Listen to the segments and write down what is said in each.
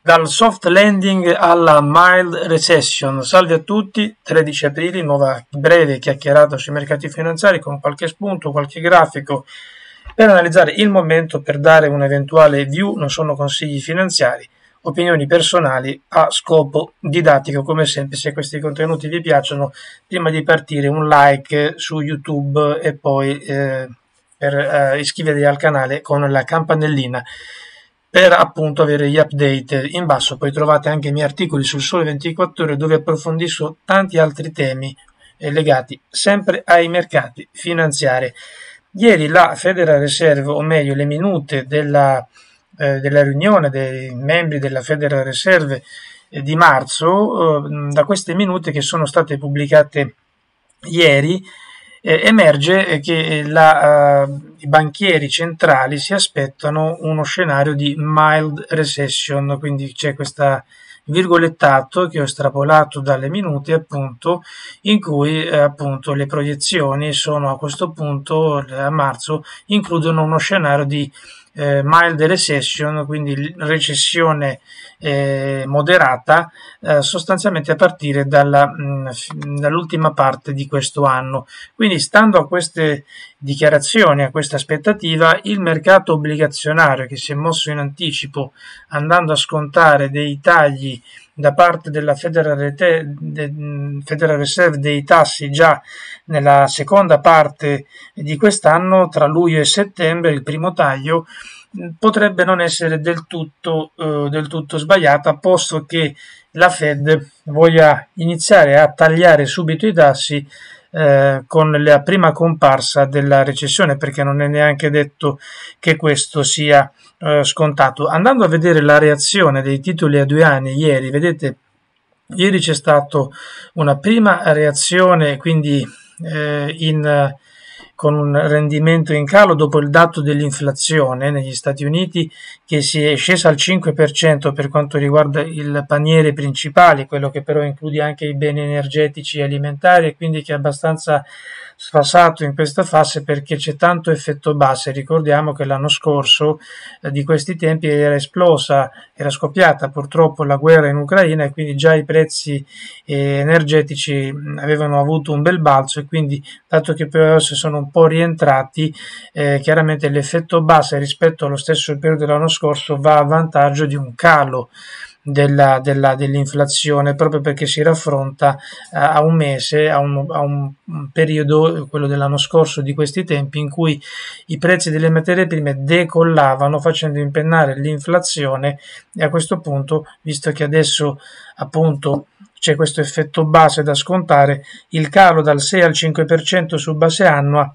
Dal soft landing alla mild recession. Salve a tutti, 13 aprile, nuova breve chiacchierata sui mercati finanziari con qualche spunto, qualche grafico per analizzare il momento, per dare un eventuale view, non sono consigli finanziari, opinioni personali a scopo didattico. Come sempre, se questi contenuti vi piacciono, prima di partire un like su YouTube e poi eh, per eh, iscrivervi al canale con la campanellina per appunto avere gli update. In basso poi trovate anche i miei articoli sul Sole 24 ore dove approfondisco tanti altri temi eh, legati sempre ai mercati finanziari. Ieri la Federal Reserve, o meglio le minute della, eh, della riunione dei membri della Federal Reserve eh, di marzo, eh, da queste minute che sono state pubblicate ieri, eh, emerge eh, che eh, la, uh, i banchieri centrali si aspettano uno scenario di mild recession, quindi c'è questo virgolettato che ho estrapolato dalle minute appunto in cui eh, appunto le proiezioni sono a questo punto a marzo includono uno scenario di eh, mild recession, quindi recessione eh, moderata, eh, sostanzialmente a partire mm, dall'ultima parte di questo anno. Quindi, stando a queste dichiarazioni, a questa aspettativa, il mercato obbligazionario che si è mosso in anticipo andando a scontare dei tagli da parte della Federal, Reserve dei tassi già nella seconda parte di quest'anno, tra luglio e settembre, il primo taglio, potrebbe non essere del tutto, eh, del tutto sbagliata, posto che la Fed voglia iniziare a tagliare subito i tassi eh, con la prima comparsa della recessione perché non è neanche detto che questo sia eh, scontato. Andando a vedere la reazione dei titoli a due anni ieri, vedete, ieri c'è stata una prima reazione quindi eh, in con un rendimento in calo dopo il dato dell'inflazione negli Stati Uniti che si è scesa al 5% per quanto riguarda il paniere principale, quello che però include anche i beni energetici e alimentari e quindi che è abbastanza sfasato in questa fase perché c'è tanto effetto base. Ricordiamo che l'anno scorso eh, di questi tempi era esplosa, era scoppiata purtroppo la guerra in Ucraina e quindi già i prezzi eh, energetici avevano avuto un bel balzo e quindi dato che poi si sono un po' rientrati, eh, chiaramente l'effetto base rispetto allo stesso periodo dell'anno scorso va a vantaggio di un calo della, della, dell'inflazione proprio perché si raffronta eh, a un mese, a un, a un, periodo, quello dell'anno scorso, di questi tempi in cui i prezzi delle materie prime decollavano facendo impennare l'inflazione e a questo punto, visto che adesso appunto c'è questo effetto base da scontare, il calo dal 6 al 5% su base annua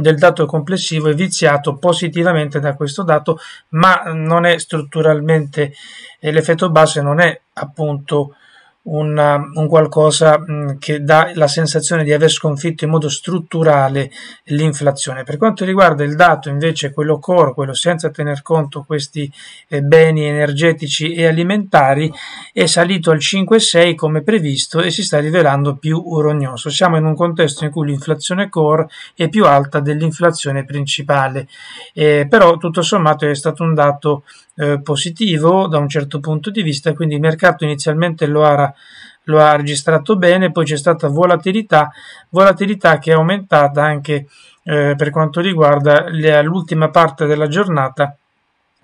del dato complessivo è viziato positivamente da questo dato, ma non è strutturalmente eh, l'effetto base non è appunto un, um, un qualcosa mm, che dà la sensazione di aver sconfitto in modo strutturale l'inflazione. Per quanto riguarda il dato invece, quello core, quello senza tener conto questi eh, beni energetici e alimentari, è salito al 5,6 come previsto e si sta rivelando più urognoso. Siamo in un contesto in cui l'inflazione core è più alta dell'inflazione principale, eh, però tutto sommato è stato un dato eh, positivo da un certo punto di vista, quindi il mercato inizialmente lo ha, lo ha registrato bene, poi c'è stata volatilità, volatilità che è aumentata anche eh, per quanto riguarda l'ultima parte della giornata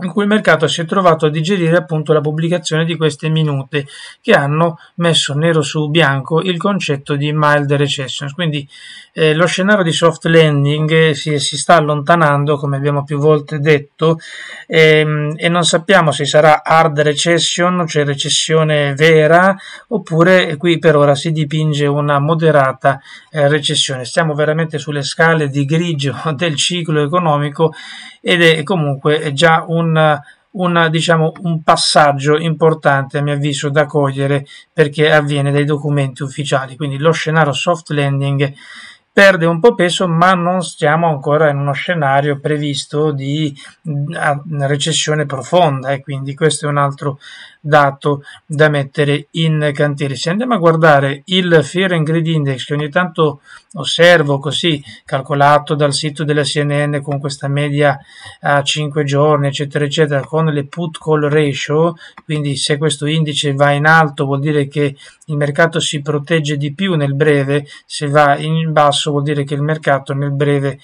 in cui il mercato si è trovato a digerire appunto la pubblicazione di queste minute che hanno messo nero su bianco il concetto di mild recession. Quindi eh, lo scenario di soft landing eh, si, si, sta allontanando, come abbiamo più volte detto, ehm, e non sappiamo se sarà hard recession, cioè recessione vera, oppure qui per ora si dipinge una moderata eh, recessione. Stiamo veramente sulle scale di grigio del ciclo economico ed è comunque già un, un, diciamo, un passaggio importante a mio avviso da cogliere perché avviene dai documenti ufficiali, quindi lo scenario soft landing perde un po' peso, ma non stiamo ancora in uno scenario previsto di mm, recessione profonda e eh. quindi questo è un altro dato da mettere in cantiere. Se andiamo a guardare il Fear and Greed Index che ogni tanto osservo così, calcolato dal sito della CNN con questa media a 5 giorni, eccetera, eccetera, con le put call ratio, quindi se questo indice va in alto vuol dire che il mercato si protegge di più nel breve, se va in basso vuol dire che il mercato nel breve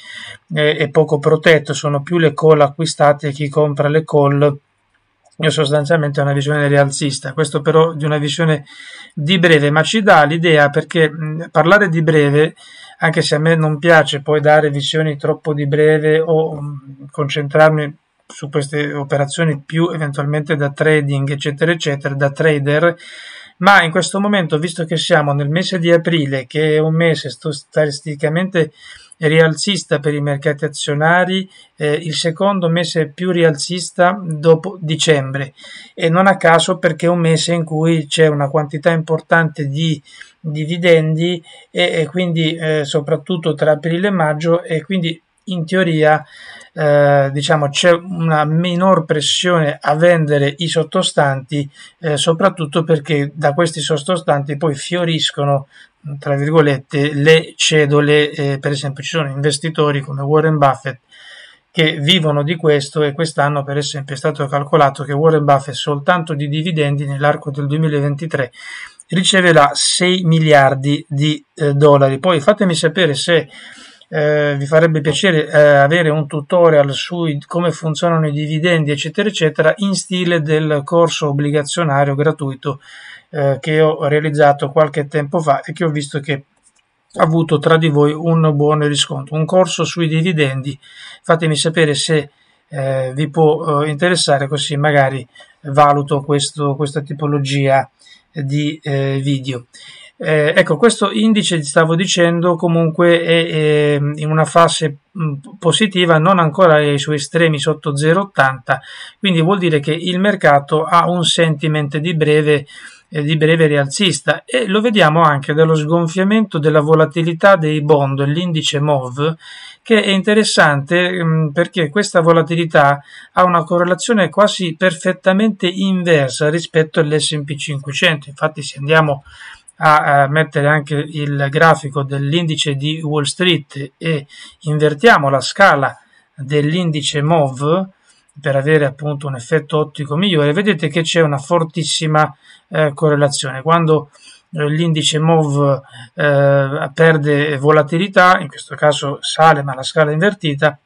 eh, è poco protetto, sono più le call acquistate che chi compra le call io sostanzialmente ho una visione rialzista, questo però di una visione di breve, ma ci dà l'idea perché mh, parlare di breve, anche se a me non piace poi dare visioni troppo di breve o mh, concentrarmi su queste operazioni più eventualmente da trading, eccetera, eccetera, da trader, ma in questo momento, visto che siamo nel mese di aprile, che è un mese statisticamente rialzista per i mercati azionari, eh, il secondo mese più rialzista dopo dicembre e non a caso perché è un mese in cui c'è una quantità importante di dividendi e, e quindi eh, soprattutto tra aprile e maggio e quindi in teoria eh, diciamo c'è una minor pressione a vendere i sottostanti eh, soprattutto perché da questi sottostanti poi fioriscono tra virgolette le cedole eh, per esempio ci sono investitori come Warren Buffett che vivono di questo e quest'anno per esempio è stato calcolato che Warren Buffett soltanto di dividendi nell'arco del 2023 riceverà 6 miliardi di eh, dollari poi fatemi sapere se eh, vi farebbe piacere eh, avere un tutorial su come funzionano i dividendi eccetera eccetera in stile del corso obbligazionario gratuito eh, che ho realizzato qualche tempo fa e che ho visto che ha avuto tra di voi un buon riscontro un corso sui dividendi fatemi sapere se eh, vi può eh, interessare così magari valuto questo, questa tipologia di eh, video eh, ecco, questo indice, stavo dicendo, comunque è, è in una fase positiva, non ancora ai suoi estremi sotto 0,80, quindi vuol dire che il mercato ha un sentiment di breve, eh, di breve rialzista e lo vediamo anche dallo sgonfiamento della volatilità dei bond, l'indice MOV, che è interessante mh, perché questa volatilità ha una correlazione quasi perfettamente inversa rispetto all'S&P 500, infatti se andiamo a a, eh, mettere anche il grafico dell'indice di Wall Street e invertiamo la scala dell'indice MOV per avere appunto un effetto ottico migliore, vedete che c'è una fortissima eh, correlazione. Quando eh, l'indice MOV eh, perde volatilità, in questo caso sale ma la scala è invertita,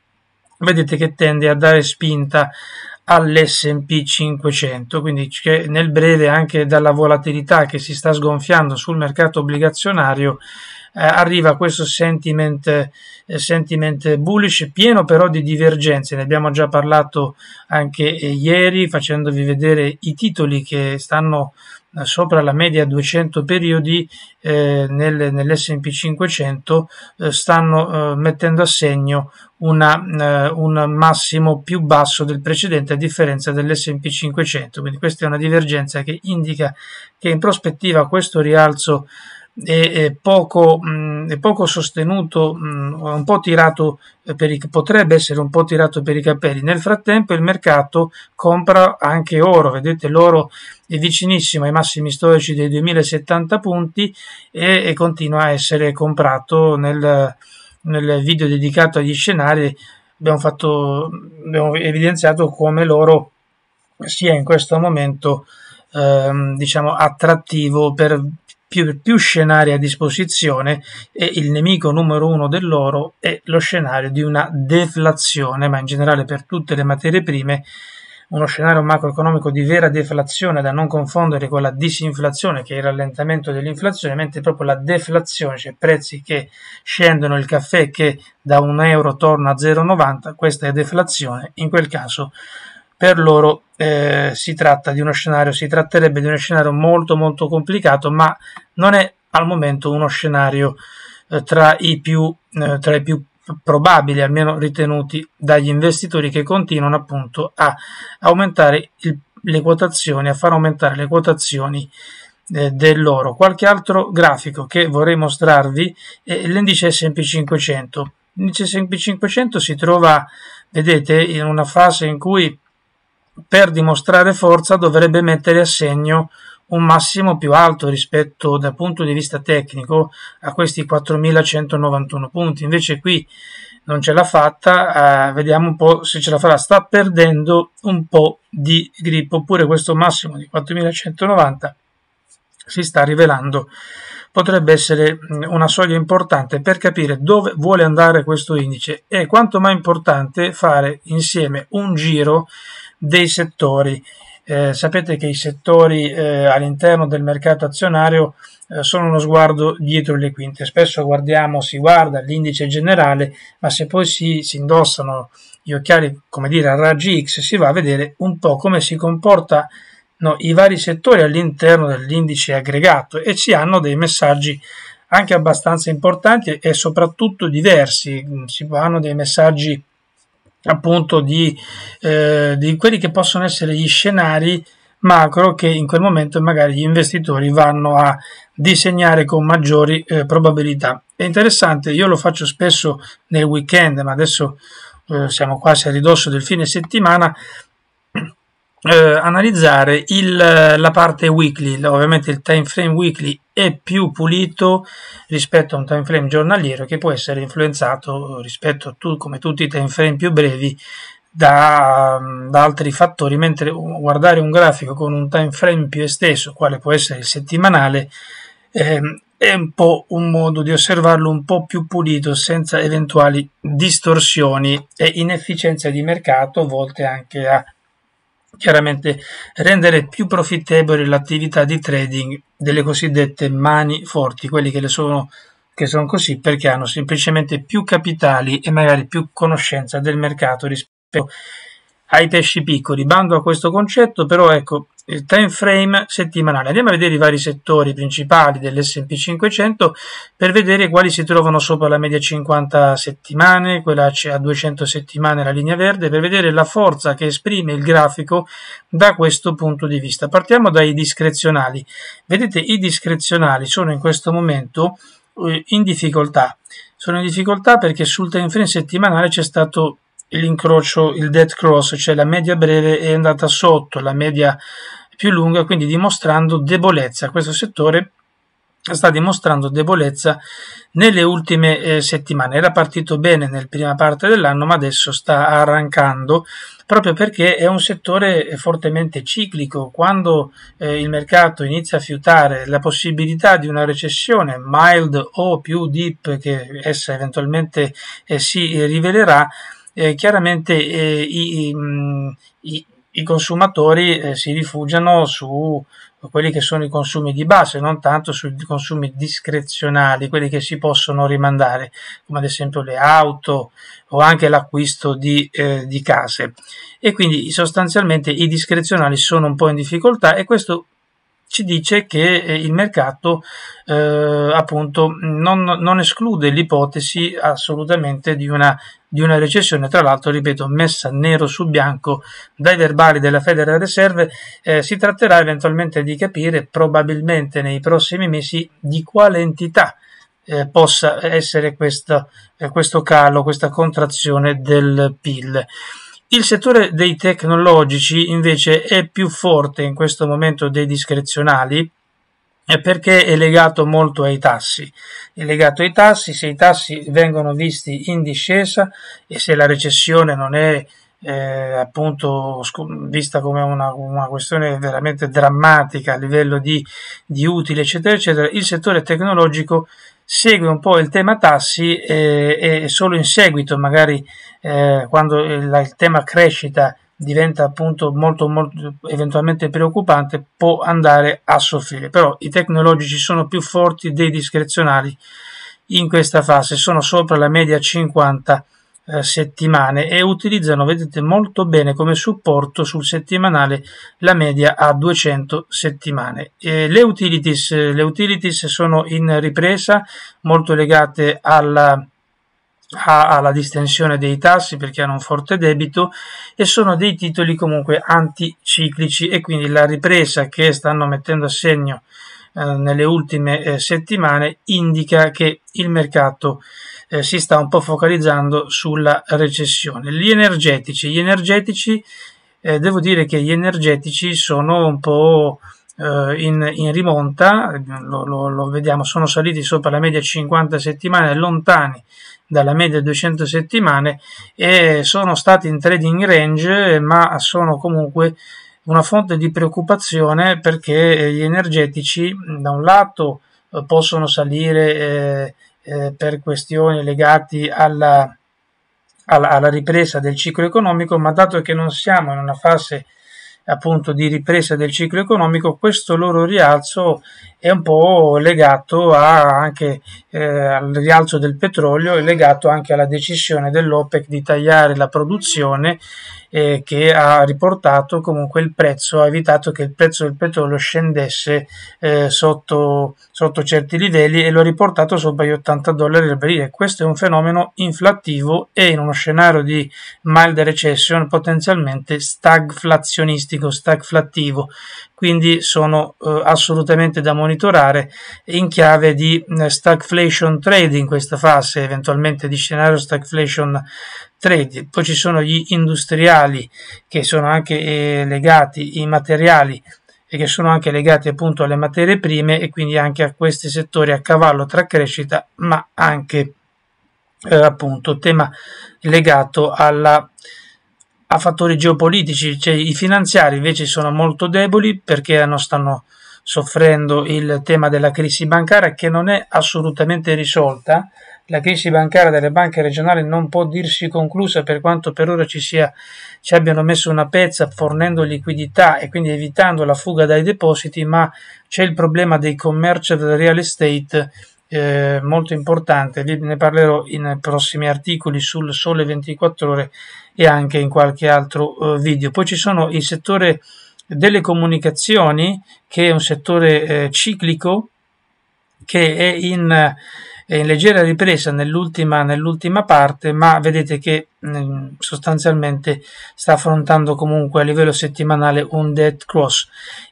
vedete che tende a dare spinta all'S&P 500, quindi che nel breve anche dalla volatilità che si sta sgonfiando sul mercato obbligazionario eh, arriva questo sentiment, eh, sentiment, bullish pieno però di divergenze, ne abbiamo già parlato anche eh, ieri facendovi vedere i titoli che stanno sopra la media 200 periodi eh, nel, nell'S&P 500 eh, stanno eh, mettendo a segno una, eh, un massimo più basso del precedente a differenza dell'S&P 500 quindi questa è una divergenza che indica che in prospettiva questo rialzo è, poco, mh, è poco sostenuto, mh, un po' tirato per i, potrebbe essere un po' tirato per i capelli. Nel frattempo il mercato compra anche oro, vedete l'oro è vicinissimo ai massimi storici dei 2070 punti e, e continua a essere comprato nel, nel video dedicato agli scenari. Abbiamo, fatto, abbiamo evidenziato come l'oro sia in questo momento ehm, diciamo attrattivo per più, più scenari a disposizione e il nemico numero uno dell'oro è lo scenario di una deflazione, ma in generale per tutte le materie prime uno scenario macroeconomico di vera deflazione da non confondere con la disinflazione che è il rallentamento dell'inflazione, mentre proprio la deflazione, cioè prezzi che scendono, il caffè che da un euro torna a 0,90, questa è deflazione, in quel caso per loro eh, si tratta di uno scenario, si tratterebbe di uno scenario molto molto complicato, ma non è al momento uno scenario eh, tra, i più, eh, tra i più probabili, almeno ritenuti dagli investitori che continuano appunto a aumentare il, le quotazioni, a far aumentare le quotazioni eh, dell'oro. Qualche altro grafico che vorrei mostrarvi è l'indice S&P 500. L'indice S&P 500 si trova, vedete, in una fase in cui per dimostrare forza dovrebbe mettere a segno un massimo più alto rispetto dal punto di vista tecnico a questi 4191 punti invece qui non ce l'ha fatta eh, vediamo un po' se ce la farà sta perdendo un po' di grip oppure questo massimo di 4190 si sta rivelando potrebbe essere mm, una soglia importante per capire dove vuole andare questo indice e quanto mai importante fare insieme un giro dei settori. Eh, sapete che i settori eh, all'interno del mercato azionario eh, sono uno sguardo dietro le quinte. Spesso guardiamo, si guarda l'indice generale, ma se poi si, si, indossano gli occhiali, come dire, a raggi X, si va a vedere un po' come si comportano i vari settori all'interno dell'indice aggregato e ci hanno dei messaggi anche abbastanza importanti e soprattutto diversi. Mm, si hanno dei messaggi appunto di, eh, di quelli che possono essere gli scenari macro che in quel momento magari gli investitori vanno a disegnare con maggiori eh, probabilità. È interessante, io lo faccio spesso nel weekend, ma adesso eh, siamo quasi a ridosso del fine settimana, eh, analizzare il, la parte weekly, ovviamente il time frame weekly è più pulito rispetto a un time frame giornaliero che può essere influenzato rispetto a tu, come tutti i time frame più brevi da, da, altri fattori, mentre guardare un grafico con un time frame più esteso, quale può essere il settimanale, ehm, è un po' un modo di osservarlo un po' più pulito senza eventuali distorsioni e inefficienze di mercato volte anche a chiaramente rendere più profittevole l'attività di trading delle cosiddette mani forti, quelli che le sono che sono così perché hanno semplicemente più capitali e magari più conoscenza del mercato rispetto ai pesci piccoli. Bando a questo concetto, però ecco, il time frame settimanale. Andiamo a vedere i vari settori principali dell'S&P 500 per vedere quali si trovano sopra la media 50 settimane, quella a 200 settimane la linea verde, per vedere la forza che esprime il grafico da questo punto di vista. Partiamo dai discrezionali. Vedete i discrezionali sono in questo momento eh, in difficoltà. Sono in difficoltà perché sul time frame settimanale c'è stato l'incrocio, il dead cross, cioè la media breve è andata sotto la media più lunga, quindi dimostrando debolezza. Questo settore sta dimostrando debolezza nelle ultime eh, settimane. Era partito bene nella prima parte dell'anno, ma adesso sta arrancando proprio perché è un settore eh, fortemente ciclico. Quando eh, il mercato inizia a fiutare la possibilità di una recessione mild o più deep che essa eventualmente eh, si rivelerà, eh, chiaramente eh, i, mm, i, i, consumatori eh, si rifugiano su quelli che sono i consumi di base, non tanto sui consumi discrezionali, quelli che si possono rimandare, come ad esempio le auto o anche l'acquisto di, eh, di case. E quindi sostanzialmente i discrezionali sono un po' in difficoltà e questo ci dice che eh, il mercato eh, appunto non, non esclude l'ipotesi assolutamente di una, di una recessione, tra l'altro ripeto messa nero su bianco dai verbali della Federal Reserve, eh, si tratterà eventualmente di capire probabilmente nei prossimi mesi di quale entità eh, possa essere questa, eh, questo calo, questa contrazione del PIL. Il settore dei tecnologici invece è più forte in questo momento dei discrezionali eh, perché è legato molto ai tassi. È legato ai tassi, se i tassi vengono visti in discesa e se la recessione non è eh, appunto vista come una, una, questione veramente drammatica a livello di, di utile, eccetera, eccetera, il settore tecnologico segue un po' il tema tassi eh, e solo in seguito, magari eh, quando il, il, tema crescita diventa appunto molto, molto eventualmente preoccupante, può andare a soffrire. Però i tecnologici sono più forti dei discrezionali in questa fase, sono sopra la media 50 eh, settimane e utilizzano, vedete, molto bene come supporto sul settimanale la media a 200 settimane. E le, utilities, le utilities sono in ripresa, molto legate alla alla distensione dei tassi perché hanno un forte debito e sono dei titoli comunque anticiclici e quindi la ripresa che stanno mettendo a segno eh, nelle ultime eh, settimane indica che il mercato eh, si sta un po' focalizzando sulla recessione. Gli energetici, gli energetici devo dire che gli energetici sono un po' In, in, rimonta, lo, lo, lo, vediamo, sono saliti sopra la media 50 settimane, lontani dalla media 200 settimane e sono stati in trading range, ma sono comunque una fonte di preoccupazione perché eh, gli energetici da un lato eh, possono salire eh, per questioni legate alla, alla, alla, ripresa del ciclo economico, ma dato che non siamo in una fase appunto di ripresa del ciclo economico, questo loro rialzo è un po' legato anche eh, al rialzo del petrolio e legato anche alla decisione dell'OPEC di tagliare la produzione eh, che ha riportato comunque il prezzo, ha evitato che il prezzo del petrolio scendesse eh, sotto, sotto, certi livelli e lo ha riportato sopra gli 80 dollari al barile. Questo è un fenomeno inflattivo e in uno scenario di mild recession potenzialmente stagflazionistico, stagflattivo, quindi sono eh, assolutamente da monitorare in chiave di eh, stagflation trade in questa fase, eventualmente di scenario stagflation trade. Poi ci sono gli industriali che sono anche eh, legati, i materiali e che sono anche legati appunto alle materie prime e quindi anche a questi settori a cavallo tra crescita ma anche eh, appunto tema legato alla a fattori geopolitici, cioè, i finanziari invece sono molto deboli perché hanno, stanno soffrendo il tema della crisi bancaria che non è assolutamente risolta. La crisi bancaria delle banche regionali non può dirsi conclusa per quanto per ora ci, sia, ci abbiano messo una pezza fornendo liquidità e quindi evitando la fuga dai depositi, ma c'è il problema dei commercial real estate eh, molto importante, lì ne parlerò in prossimi articoli sul Sole 24 ore e anche in qualche altro eh, video. Poi ci sono il settore delle comunicazioni che è un settore eh, ciclico che è in è in leggera ripresa nell'ultima, nell'ultima parte, ma vedete che mh, mm, sostanzialmente sta affrontando comunque a livello settimanale un dead cross.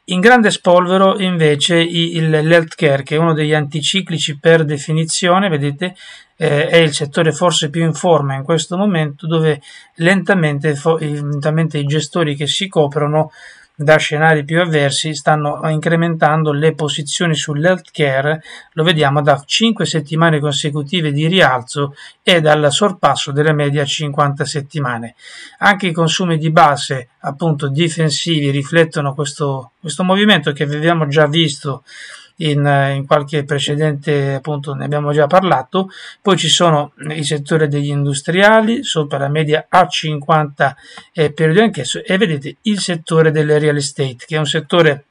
In grande spolvero invece il, l'healthcare, che è uno degli anticiclici per definizione, vedete, eh, è il settore forse più in forma in questo momento, dove lentamente, fo- lentamente i gestori che si coprono da scenari più avversi stanno incrementando le posizioni sull'healthcare, lo vediamo da 5 settimane consecutive di rialzo e dal sorpasso della media 50 settimane. Anche i consumi di base, appunto difensivi, riflettono questo, questo movimento che avevamo già visto in, eh, in qualche precedente appunto ne abbiamo già parlato, poi ci sono eh, i settori degli industriali sopra la media A50 eh, periodo anch'esso e vedete il settore del real estate che è un settore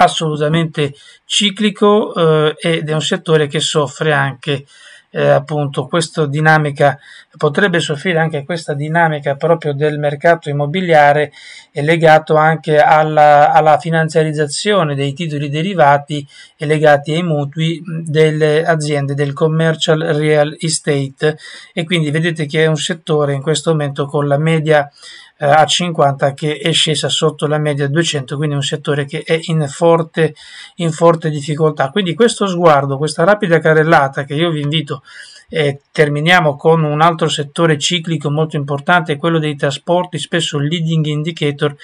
assolutamente ciclico eh, ed è un settore che soffre anche eh, appunto questa dinamica potrebbe soffrire anche questa dinamica proprio del mercato immobiliare è eh, legato anche alla, alla finanziarizzazione dei titoli derivati e legati ai mutui delle aziende del commercial real estate e quindi vedete che è un settore in questo momento con la media eh, a 50 che è scesa sotto la media 200, quindi un settore che è in forte, in forte difficoltà. Quindi questo sguardo, questa rapida carrellata che io vi invito e eh, terminiamo con un altro settore ciclico molto importante, quello dei trasporti, spesso leading indicator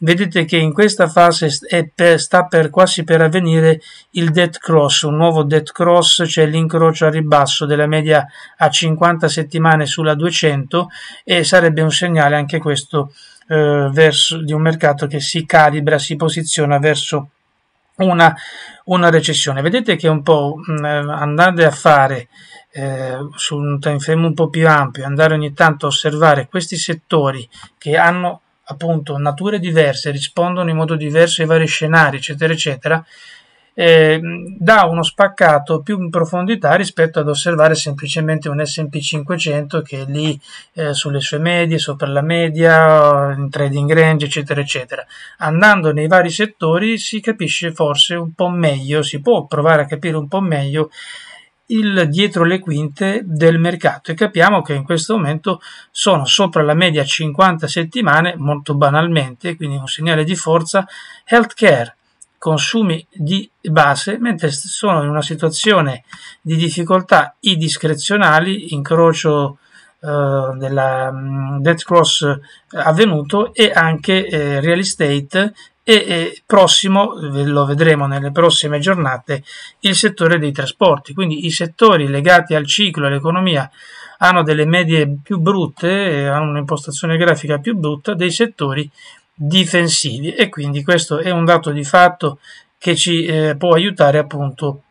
vedete che in questa fase per, sta per, quasi per avvenire il dead cross, un nuovo dead cross, cioè l'incrocio a ribasso della media a 50 settimane sulla 200 e sarebbe un segnale anche questo eh, verso, di un mercato che si calibra, si posiziona verso una, una recessione. Vedete che un po' mh, mm, eh, andate a fare eh, su un time frame un po' più ampio, andare ogni tanto a osservare questi settori che hanno appunto nature diverse, rispondono in modo diverso ai vari scenari, eccetera, eccetera, eh, dà uno spaccato più in profondità rispetto ad osservare semplicemente un SP 500 che è lì eh, sulle sue medie, sopra la media, in trading range, eccetera, eccetera. Andando nei vari settori si capisce forse un po' meglio, si può provare a capire un po' meglio il dietro le quinte del mercato e capiamo che in questo momento sono sopra la media 50 settimane, molto banalmente, quindi un segnale di forza, healthcare, consumi di base, mentre sono in una situazione di difficoltà i discrezionali, incrocio eh, della um, cross eh, avvenuto e anche eh, real estate e prossimo, lo vedremo nelle prossime giornate, il settore dei trasporti. Quindi i settori legati al ciclo e all'economia hanno delle medie più brutte, hanno un'impostazione grafica più brutta dei settori difensivi e quindi questo è un dato di fatto che ci eh, può aiutare appunto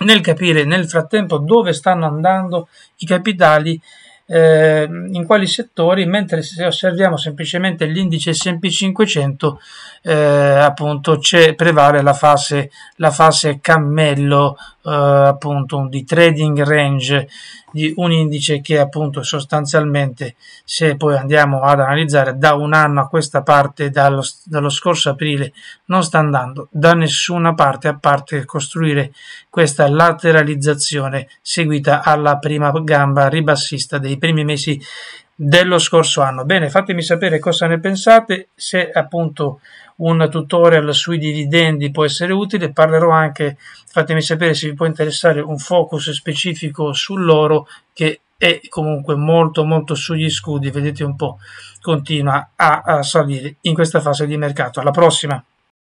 nel capire nel frattempo dove stanno andando i capitali eh, in quali settori, mentre se osserviamo semplicemente l'indice SP 500 eh, appunto prevale la fase, la fase cammello eh, appunto di trading range di un indice che appunto sostanzialmente se poi andiamo ad analizzare da un anno a questa parte dallo, dallo scorso aprile non sta andando da nessuna parte a parte costruire questa lateralizzazione seguita alla prima gamba ribassista dei primi mesi dello scorso anno. Bene, fatemi sapere cosa ne pensate, se appunto un tutorial sui dividendi può essere utile, parlerò anche, fatemi sapere se vi può interessare un focus specifico sull'oro che è comunque molto molto sugli scudi, vedete un po', continua a, a salire in questa fase di mercato. Alla prossima!